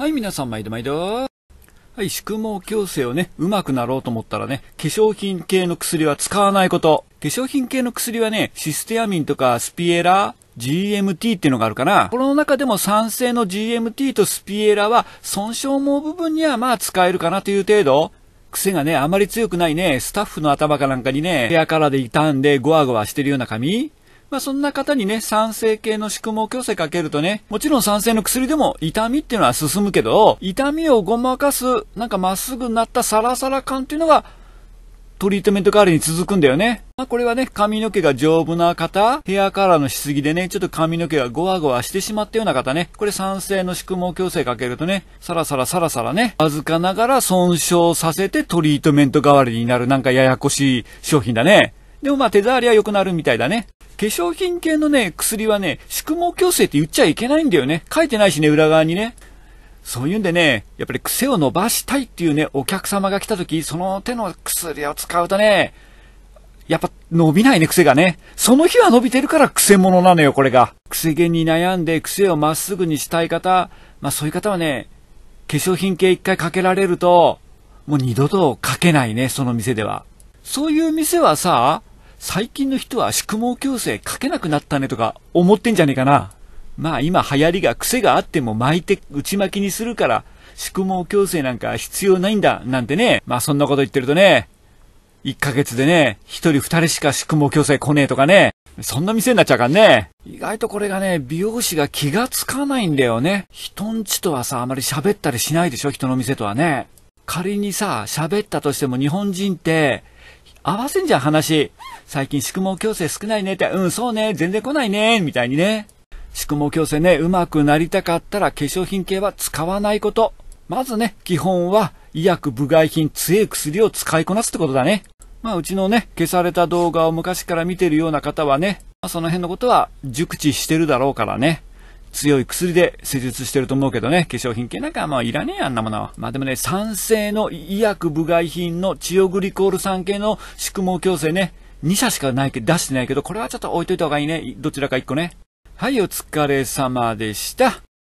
はい、皆さん、毎度毎度。はい、宿毛矯正をね、うまくなろうと思ったらね、化粧品系の薬は使わないこと。化粧品系の薬はね、システアミンとかスピエラ、GMT っていうのがあるかな。この中でも酸性の GMT とスピエラは損傷毛部分にはまあ使えるかなという程度。癖がね、あまり強くないね、スタッフの頭かなんかにね、部屋からで傷んでゴワゴワしてるような髪まあ、そんな方にね、酸性系の宿毛矯正かけるとね、もちろん酸性の薬でも痛みっていうのは進むけど、痛みをごまかす、なんかまっすぐなったサラサラ感っていうのが、トリートメント代わりに続くんだよね。まあ、これはね、髪の毛が丈夫な方、ヘアカラーのしすぎでね、ちょっと髪の毛がゴワゴワしてしまったような方ね、これ酸性の宿毛矯正かけるとね、サラサラサラサラね、わずかながら損傷させてトリートメント代わりになるなんかややこしい商品だね。でもまあ手触りは良くなるみたいだね。化粧品系のね、薬はね、宿毛矯正って言っちゃいけないんだよね。書いてないしね、裏側にね。そういうんでね、やっぱり癖を伸ばしたいっていうね、お客様が来た時、その手の薬を使うとね、やっぱ伸びないね、癖がね。その日は伸びてるから癖物なのよ、これが。癖毛に悩んで癖をまっすぐにしたい方、まあそういう方はね、化粧品系一回かけられると、もう二度とかけないね、その店では。そういう店はさ、最近の人は宿毛矯正かけなくなったねとか思ってんじゃねえかな。まあ今流行りが癖があっても巻いて内巻きにするから、宿毛矯正なんか必要ないんだ、なんてね。まあそんなこと言ってるとね、1ヶ月でね、1人2人しか宿毛矯正来ねえとかね。そんな店になっちゃうからね。意外とこれがね、美容師が気がつかないんだよね。人んちとはさ、あまり喋ったりしないでしょ、人の店とはね。仮にさ、喋ったとしても日本人って、合わせんじゃん話。最近宿毛矯正少ないねって、うん、そうね、全然来ないね、みたいにね。宿毛矯正ね、うまくなりたかったら化粧品系は使わないこと。まずね、基本は医薬部外品、強い薬を使いこなすってことだね。まあ、うちのね、消された動画を昔から見てるような方はね、まあ、その辺のことは熟知してるだろうからね。強い薬で施術してると思うけどね、化粧品系なんかまあいらねえあんなものは。まあでもね、酸性の医薬部外品のチオグリコール酸系の宿毛矯正ね、2社しかないけど、出してないけど、これはちょっと置いといた方がいいね。どちらか1個ね。はい、お疲れ様でした。